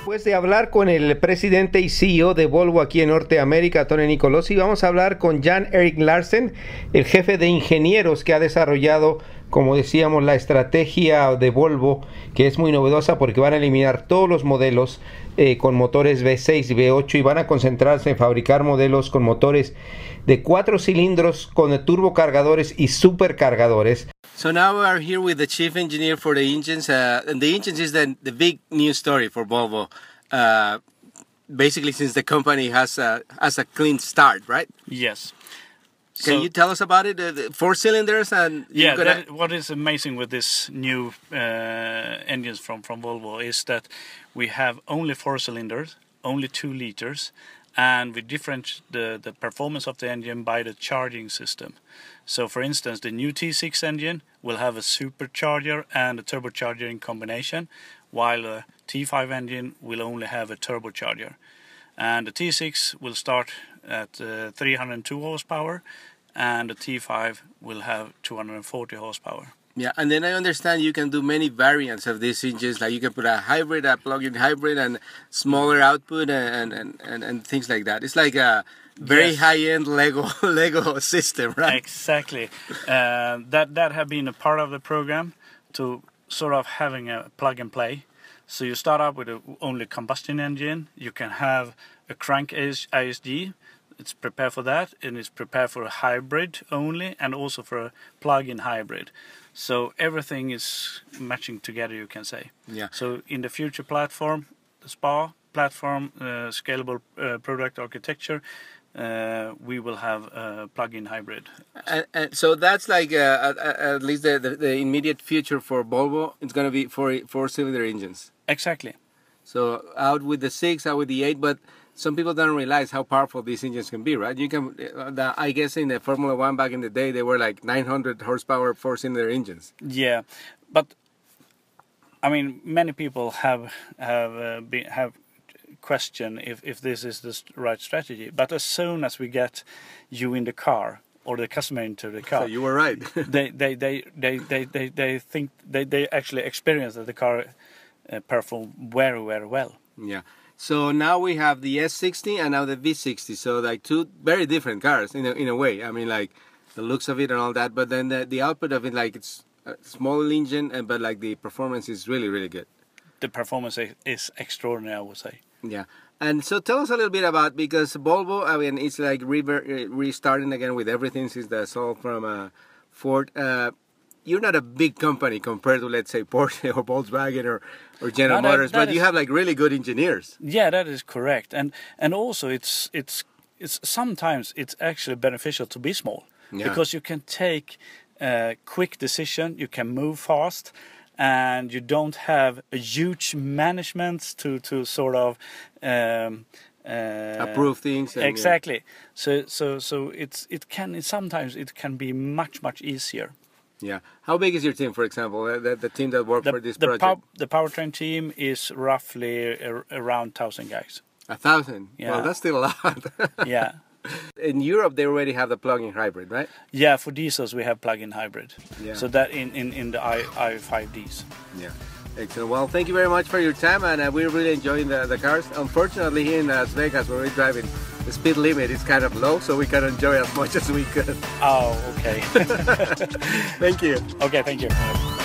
Después de hablar con el presidente y CEO de Volvo aquí en Norteamérica, Tony Nicolosi, vamos a hablar con Jan Eric Larsen, el jefe de ingenieros que ha desarrollado como decíamos, la estrategia de Volvo, que es muy novedosa porque van a eliminar todos los modelos eh, con motores V6 y V8 y van a concentrarse en fabricar modelos con motores de cuatro cilindros con turbocargadores y supercargadores. So now we are here with the chief engineer for the engines, uh, and the engines is the, the big news story for Volvo. Uh, basically, since the company has a, has a clean start, right? Yes. Can so, you tell us about it? Uh, four cylinders and yeah. That, what is amazing with this new uh, engines from from Volvo is that we have only four cylinders, only two liters, and we differentiate the, the performance of the engine by the charging system. So for instance, the new T6 engine will have a supercharger and a turbocharger in combination, while the T5 engine will only have a turbocharger. And the T6 will start at uh, 302 horsepower and the T5 will have 240 horsepower. Yeah, and then I understand you can do many variants of these engines. Like you can put a hybrid, a plug-in hybrid, and smaller output, and and and, and things like that. It's like a very yes. high-end Lego Lego system, right? Exactly. uh, that that have been a part of the program to sort of having a plug-and-play. So you start up with a, only combustion engine. You can have a crank ISD it's prepared for that and it's prepared for a hybrid only and also for a plug-in hybrid so everything is matching together you can say yeah so in the future platform the spa platform uh, scalable uh, product architecture uh, we will have a plug-in hybrid. And, and so that's like uh, at, at, least the, the, the, immediate future for Volvo. It's going to be four four cylinder engines. Exactly. So out with the six, out with the eight, but some people don't realize how powerful these engines can be, right? You can, uh, I guess in the Formula One back in the day, they were like 900 horsepower force in their engines. Yeah, but I mean, many people have have uh, been, have question if if this is the right strategy. But as soon as we get you in the car, or the customer into the car. So you were right. they, they, they, they, they, they, they think they, they actually experience that the car uh, perform very very well. Yeah. So now we have the S60 and now the V60. So like two very different cars in a, in a way. I mean like the looks of it and all that, but then the, the output of it like it's a small engine and but like the performance is really really good. The performance is extraordinary, I would say. Yeah. And so tell us a little bit about because Volvo, I mean, it's like re uh, restarting again with everything since the sold from uh, Ford. Uh, you're not a big company compared to let's say Porsche or Volkswagen or, or General no, Motors, that, that but is, you have like really good engineers. Yeah, that is correct, and and also it's it's it's sometimes it's actually beneficial to be small yeah. because you can take a quick decision, you can move fast. And you don't have a huge management to, to sort of um, uh, approve things and, exactly yeah. so so so it's it can sometimes it can be much much easier yeah. How big is your team, for example, uh, the, the team that worked the, for this the project? Pow- the powertrain team is roughly ar- around 1,000 guys. A 1,000? Yeah. Well, that's still a lot. yeah. In Europe, they already have the plug-in hybrid, right? Yeah, for diesels, we have plug-in hybrid. Yeah. So that in, in, in the I, i5Ds. Yeah. Excellent. Well, thank you very much for your time, and uh, we're really enjoying the, the cars. Unfortunately, here in Las Vegas, we're driving, the speed limit is kind of low, so we can enjoy as much as we could. Oh, okay. thank you. Okay, thank you.